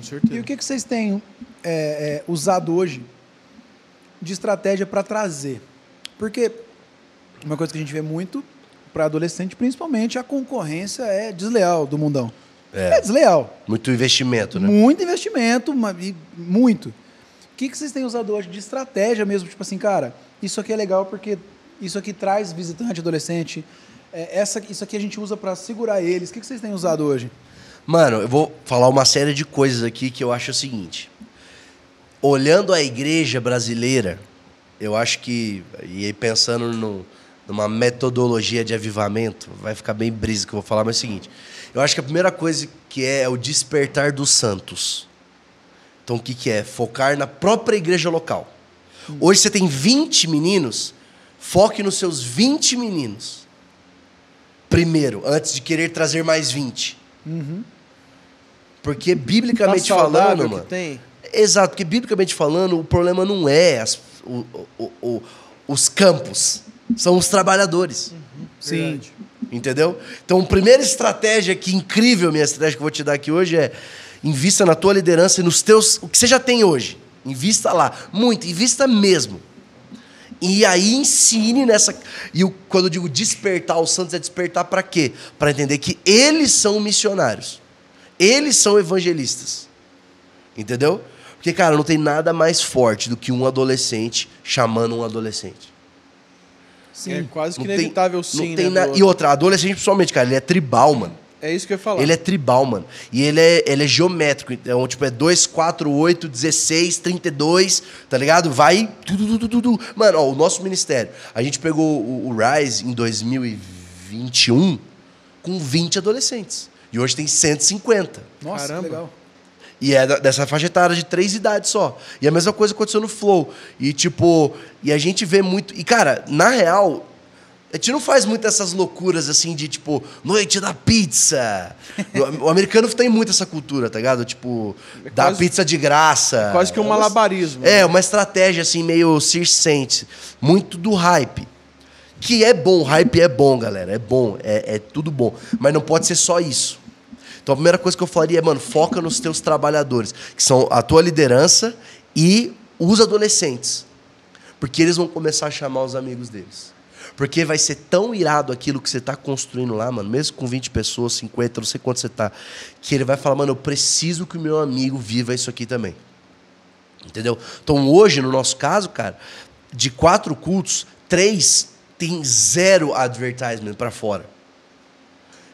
Com certeza. E o que, que vocês têm é, é, usado hoje de estratégia para trazer? Porque uma coisa que a gente vê muito para adolescente, principalmente, a concorrência é desleal do mundão. É, é desleal. Muito investimento, né? Muito investimento, muito. O que, que vocês têm usado hoje de estratégia mesmo? Tipo assim, cara, isso aqui é legal porque isso aqui traz visitante adolescente. É, essa, isso aqui a gente usa para segurar eles. O que, que vocês têm usado hoje? Mano, eu vou falar uma série de coisas aqui que eu acho o seguinte. Olhando a igreja brasileira, eu acho que, e pensando no, numa metodologia de avivamento, vai ficar bem brisa que eu vou falar, mas é o seguinte. Eu acho que a primeira coisa que é, é o despertar dos santos. Então o que, que é? Focar na própria igreja local. Hoje você tem 20 meninos, foque nos seus 20 meninos. Primeiro, antes de querer trazer mais 20. Uhum. Porque, biblicamente tá falando. Mano, Exato, porque, biblicamente falando, o problema não é as, o, o, o, os campos, são os trabalhadores. Uhum. Sim. Verdade. Entendeu? Então, a primeira estratégia que incrível, minha estratégia que eu vou te dar aqui hoje é invista na tua liderança e nos teus. O que você já tem hoje. Invista lá. Muito, invista mesmo. E aí ensine nessa. E quando eu digo despertar os santos, é despertar para quê? Para entender que eles são missionários. Eles são evangelistas. Entendeu? Porque, cara, não tem nada mais forte do que um adolescente chamando um adolescente. Sim, é quase que não inevitável tem, sim. Não né, tem na... E outra, adolescente, principalmente, cara, ele é tribal, mano. É isso que eu ia falar. Ele é tribal, mano. E ele é, ele é geométrico. Então, tipo, é 2, 4, 8, 16, 32, tá ligado? Vai. Tudo, tudo, tudo. Mano, ó, o nosso ministério. A gente pegou o, o Rise em 2021 com 20 adolescentes. E hoje tem 150. Nossa, Caramba. legal. E é dessa faixa etária de três idades só. E a mesma coisa aconteceu no Flow. E, tipo, e a gente vê muito. E, cara, na real, a gente não faz muito essas loucuras assim de tipo, noite da pizza. o americano tem muito essa cultura, tá ligado? Tipo, é pizza de graça. É quase que um é malabarismo. É, né? uma estratégia assim meio circense Muito do hype. Que é bom, hype é bom, galera. É bom, é, é tudo bom. Mas não pode ser só isso. Então a primeira coisa que eu faria é, mano, foca nos teus trabalhadores, que são a tua liderança e os adolescentes. Porque eles vão começar a chamar os amigos deles. Porque vai ser tão irado aquilo que você está construindo lá, mano, mesmo com 20 pessoas, 50, não sei quanto você está, que ele vai falar, mano, eu preciso que o meu amigo viva isso aqui também. Entendeu? Então hoje, no nosso caso, cara, de quatro cultos, três tem zero advertisement para fora.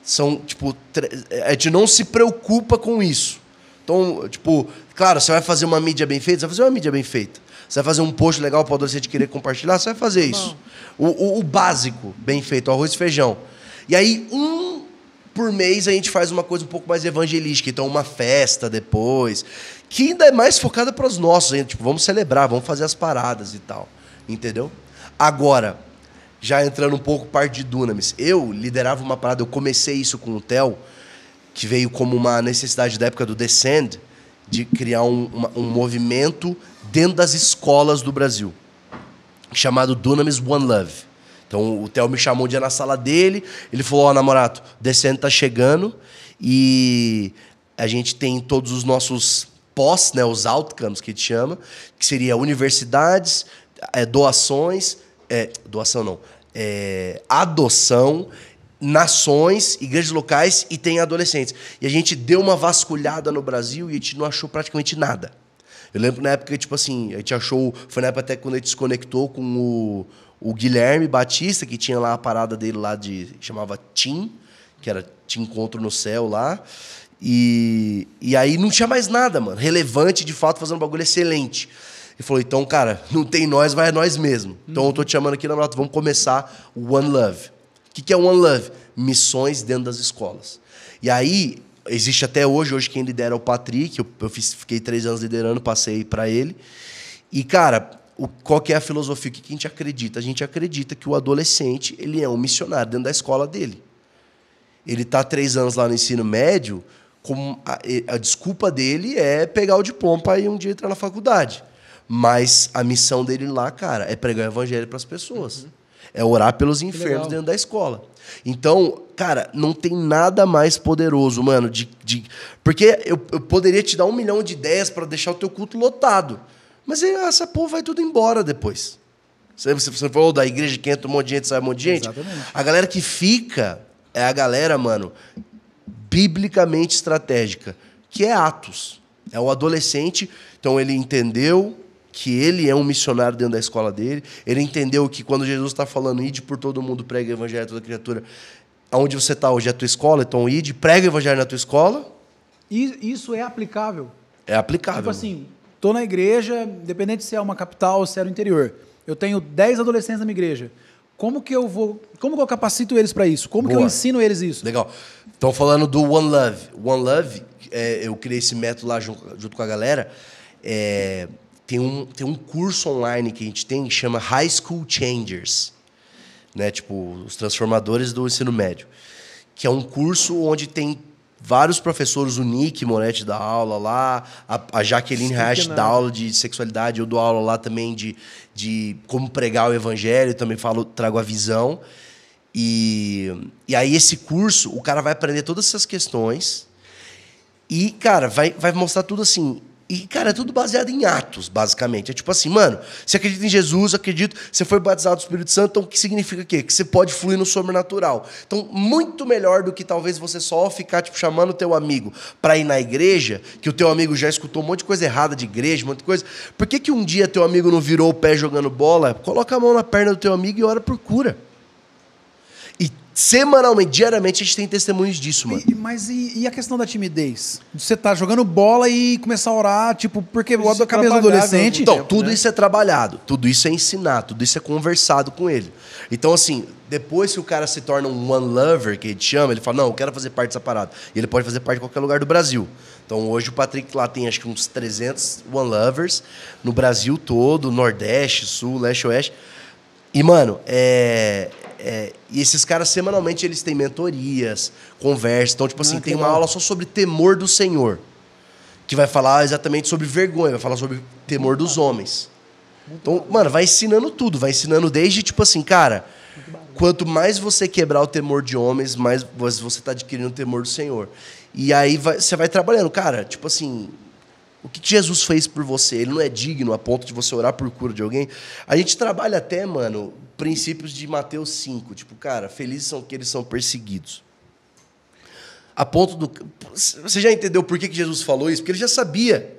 São, tipo, a gente não se preocupa com isso. Então, tipo, claro, você vai fazer uma mídia bem feita, você vai fazer uma mídia bem feita. Você vai fazer um post legal para o adolescente querer compartilhar? Você vai fazer tá isso. O, o, o, básico, bem feito, arroz e feijão. E aí, um por mês, a gente faz uma coisa um pouco mais evangelística. Então, uma festa depois, que ainda é mais focada para os nossos. Hein? Tipo, vamos celebrar, vamos fazer as paradas e tal. Entendeu? Agora, já entrando um pouco parte de Dunamis. Eu liderava uma parada, eu comecei isso com o Theo, que veio como uma necessidade da época do Descend, de criar um, uma, um movimento dentro das escolas do Brasil, chamado Dunamis One Love. Então o Theo me chamou um dia na sala dele, ele falou: Ó, oh, namorado, o decênio tá chegando e a gente tem todos os nossos pós, né, os outcomes que a gente chama, que seria universidades, é, doações, é, doação não, é, adoção, nações, igrejas locais e tem adolescentes. E a gente deu uma vasculhada no Brasil e a gente não achou praticamente nada. Eu lembro na época, tipo assim, a gente achou. Foi na época até quando a gente desconectou com o, o Guilherme Batista, que tinha lá a parada dele lá de. chamava Tim, que era Te Encontro no Céu lá. E, e aí não tinha mais nada, mano. Relevante, de fato, fazendo um bagulho excelente. E falou, então, cara, não tem nós, vai é nós mesmo. Hum. Então eu tô te chamando aqui na nota, vamos começar o One Love. O que, que é One Love? Missões dentro das escolas. E aí, existe até hoje. Hoje quem lidera é o Patrick. Eu, eu fiz, fiquei três anos liderando, passei para ele. E, cara, o, qual que é a filosofia? O que, que a gente acredita? A gente acredita que o adolescente ele é um missionário dentro da escola dele. Ele está três anos lá no ensino médio, como a, a desculpa dele é pegar o diploma pompa e um dia entrar na faculdade. Mas a missão dele lá, cara, é pregar o evangelho para as pessoas. Uhum. É orar pelos infernos dentro da escola. Então, cara, não tem nada mais poderoso, mano, de. de porque eu, eu poderia te dar um milhão de ideias para deixar o teu culto lotado. Mas ah, essa porra vai tudo embora depois. Você, você falou da igreja que entra um monte de gente, sai um monte de gente. Exatamente. A galera que fica é a galera, mano, biblicamente estratégica, que é Atos. É o adolescente, então ele entendeu, que ele é um missionário dentro da escola dele. Ele entendeu que quando Jesus está falando, ide por todo mundo, prega o evangelho a toda criatura, aonde você está hoje é a tua escola, então ide, prega o evangelho na tua escola. Isso é aplicável. É aplicável. Tipo assim, estou na igreja, independente se é uma capital ou se é no interior. Eu tenho 10 adolescentes na minha igreja. Como que eu vou. Como que eu capacito eles para isso? Como Boa. que eu ensino eles isso? Legal. Estão falando do One Love. One Love, é, eu criei esse método lá junto, junto com a galera. É, tem um, tem um curso online que a gente tem que chama High School Changers, né? Tipo, os transformadores do ensino médio. Que é um curso onde tem vários professores, o Nick Moretti dá aula lá, a, a Jaqueline Reich né? dá aula de sexualidade, eu dou aula lá também de, de como pregar o evangelho, também falo, trago a visão. E, e aí esse curso, o cara vai aprender todas essas questões e, cara, vai, vai mostrar tudo assim, e, cara, é tudo baseado em atos, basicamente. É tipo assim, mano, você acredita em Jesus, acredito, você foi batizado do Espírito Santo, então o que significa o quê? Que você pode fluir no sobrenatural. Então, muito melhor do que talvez você só ficar, tipo, chamando o teu amigo para ir na igreja, que o teu amigo já escutou um monte de coisa errada de igreja, um monte de coisa. Por que, que um dia teu amigo não virou o pé jogando bola? Coloca a mão na perna do teu amigo e ora por cura. Semanalmente, diariamente, a gente tem testemunhos disso, mano. E, mas e, e, a questão da timidez? Você tá jogando bola e começar a orar, tipo, porque o da cabeça do adolescente. Então, tempo, tudo né? isso é trabalhado, tudo isso é ensinado, tudo isso é conversado com ele. Então, assim, depois que o cara se torna um one lover, que ele chama, ele fala: não, eu quero fazer parte dessa parada. E ele pode fazer parte de qualquer lugar do Brasil. Então hoje o Patrick lá tem acho que uns 300 one lovers no Brasil todo, Nordeste, Sul, Leste, Oeste. E, mano, é, é, e esses caras, semanalmente, eles têm mentorias, conversas. Então, tipo assim, ah, tem uma aula só sobre temor do Senhor. Que vai falar exatamente sobre vergonha, vai falar sobre temor dos homens. Então, mano, vai ensinando tudo. Vai ensinando desde, tipo assim, cara, quanto mais você quebrar o temor de homens, mais você está adquirindo o temor do Senhor. E aí vai, você vai trabalhando. Cara, tipo assim, o que Jesus fez por você? Ele não é digno a ponto de você orar por cura de alguém? A gente trabalha até, mano, princípios de Mateus 5. Tipo, cara, felizes são aqueles que são perseguidos. A ponto do. Você já entendeu por que Jesus falou isso? Porque ele já sabia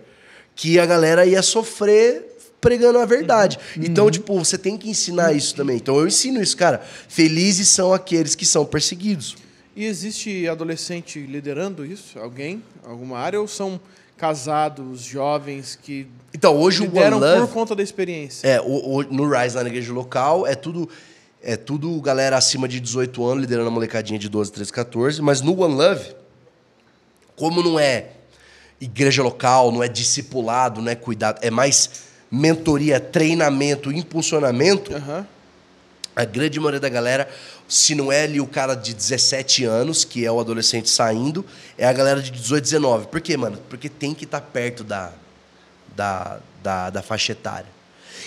que a galera ia sofrer pregando a verdade. Uhum. Então, uhum. tipo, você tem que ensinar isso também. Então, eu ensino isso, cara. Felizes são aqueles que são perseguidos. E existe adolescente liderando isso? Alguém? Alguma área? Ou são casados, jovens que então hoje o One Love por conta da experiência. É, o, o, no Rise na igreja local é tudo é tudo galera acima de 18 anos liderando a molecadinha de 12, 13, 14, mas no One Love como não é igreja local, não é discipulado, não é cuidado, é mais mentoria, treinamento, impulsionamento. Uhum. A grande maioria da galera se não é ali o cara de 17 anos, que é o adolescente saindo, é a galera de 18, 19. Por quê, mano? Porque tem que estar tá perto da, da, da, da, faixa etária.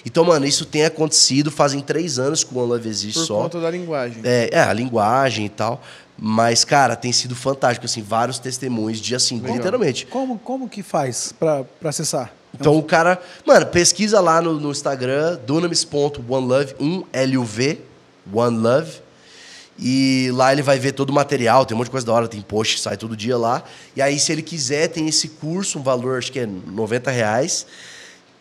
Então, mano, isso tem acontecido fazem três anos que o One Love existe Por só. Por conta da linguagem. É, é, a linguagem e tal. Mas, cara, tem sido fantástico, assim, vários testemunhos de assim, Legal. literalmente. Como, como que faz para acessar? Então o cara, mano, pesquisa lá no, no Instagram, dunamis.onelove, um L-U-V, One Love, e lá ele vai ver todo o material, tem um monte de coisa da hora, tem post sai todo dia lá. E aí, se ele quiser, tem esse curso, um valor, acho que é 90 reais,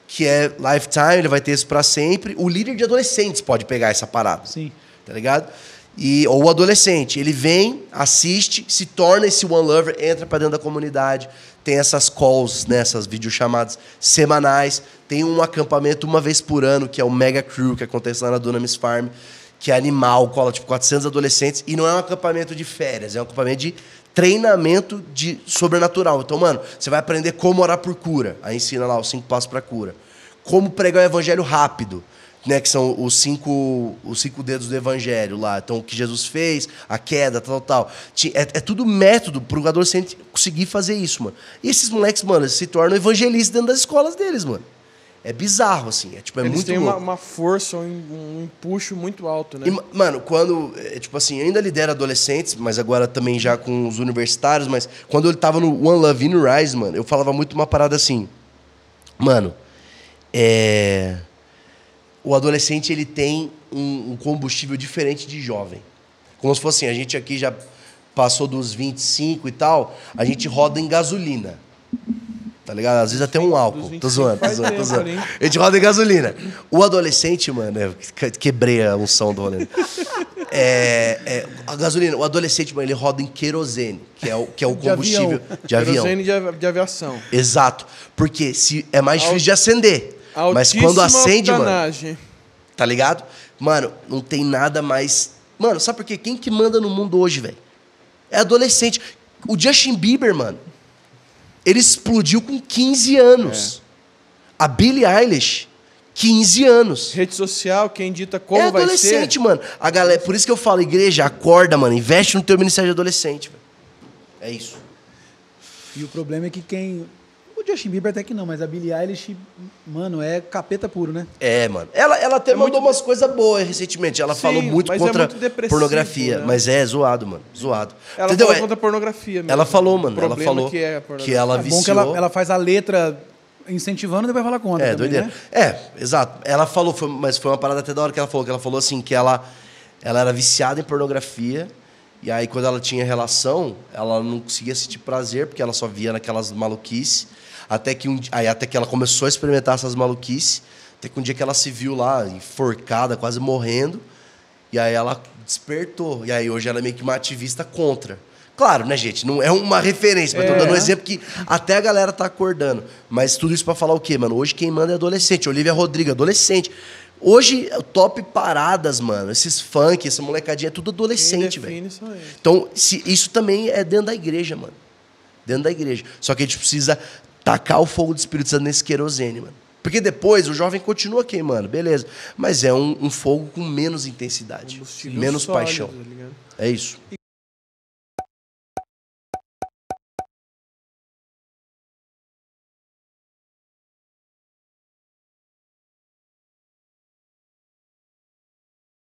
que é lifetime, ele vai ter isso para sempre. O líder de adolescentes pode pegar essa parada. Sim. Tá ligado? E, ou o adolescente, ele vem, assiste, se torna esse One Lover, entra para dentro da comunidade, tem essas calls, né, essas videochamadas semanais, tem um acampamento uma vez por ano, que é o Mega Crew, que acontece lá na Dunamis Farm que é animal, cola tipo 400 adolescentes, e não é um acampamento de férias, é um acampamento de treinamento de sobrenatural. Então, mano, você vai aprender como orar por cura. Aí ensina lá os cinco passos para cura. Como pregar o evangelho rápido, né, que são os cinco, os cinco dedos do evangelho lá. Então, o que Jesus fez, a queda, tal, tal. É, é tudo método pro adolescente conseguir fazer isso, mano. E esses moleques, mano, se tornam evangelistas dentro das escolas deles, mano. É bizarro, assim. É, tipo, é Eles muito têm uma, uma, força, um, um empuxo muito alto, né? E, mano, quando... É, tipo assim, ainda lidera adolescentes, mas agora também já com os universitários. Mas quando ele tava no One Love in Rise, mano, eu falava muito uma parada assim. Mano, é... O adolescente, ele tem um, um combustível diferente de jovem. Como se fosse assim, a gente aqui já passou dos 25 e tal, a gente roda em gasolina tá ligado? Às vezes até um álcool. Tô zoando, tô zoando, tô zoando. A gente roda em gasolina. O adolescente, mano, é, quebrei a unção do rolê. É, é, a gasolina, o adolescente, mano, ele roda em querosene, que é o, que é o combustível de avião. De querosene de, aviação. Exato. Porque se, é mais difícil de acender. Mas quando acende, danagem. mano. Tá ligado? Mano, não tem nada mais. Mano, sabe por quê? Quem que manda no mundo hoje, velho? É adolescente. O Justin Bieber, mano ele explodiu com 15 anos. É. A Billie Eilish, 15 anos. Rede social, quem dita como é vai ser. É adolescente, mano. A galera, é por isso que eu falo, igreja, acorda, mano, investe no teu ministério de adolescente. mano. É isso. E o problema é que quem Justin Bieber é até que não, mas a Billie Eilish, mano, é capeta puro, né? É, mano. Ela, ela até é mandou muito... umas coisas boas recentemente. Ela Sim, falou muito é contra é muito pornografia. Né? Mas é zoado, mano. Zoado. Ela Entendeu? falou é... contra pornografia mesmo. Ela falou, mano. Ela falou que, é que ela viciou. É bom que ela, ela faz a letra incentivando e depois fala contra. É, também, doideira. Né? É, exato. Ela falou, foi, mas foi uma parada até da hora que ela falou, que ela falou assim, que ela, ela era viciada em pornografia. E aí, quando ela tinha relação, ela não conseguia sentir prazer, porque ela só via naquelas maluquices. Até que, um, aí, até que ela começou a experimentar essas maluquices. Até que um dia que ela se viu lá, enforcada, quase morrendo. E aí ela despertou. E aí hoje ela é meio que uma ativista contra. Claro, né, gente? Não é uma referência, mas é. tô dando um é. exemplo que até a galera tá acordando. Mas tudo isso para falar o quê, mano? Hoje quem manda é adolescente. Olivia Rodrigo, adolescente. Hoje, top paradas, mano. Esses funk, essa molecadinha, é tudo adolescente, velho. Então, se, isso também é dentro da igreja, mano. Dentro da igreja. Só que a gente precisa Tacar o fogo do Espírito Santo nesse querosene, mano. Porque depois o jovem continua queimando, beleza. Mas é um, um fogo com menos intensidade, menos sólido, paixão. Tá é isso.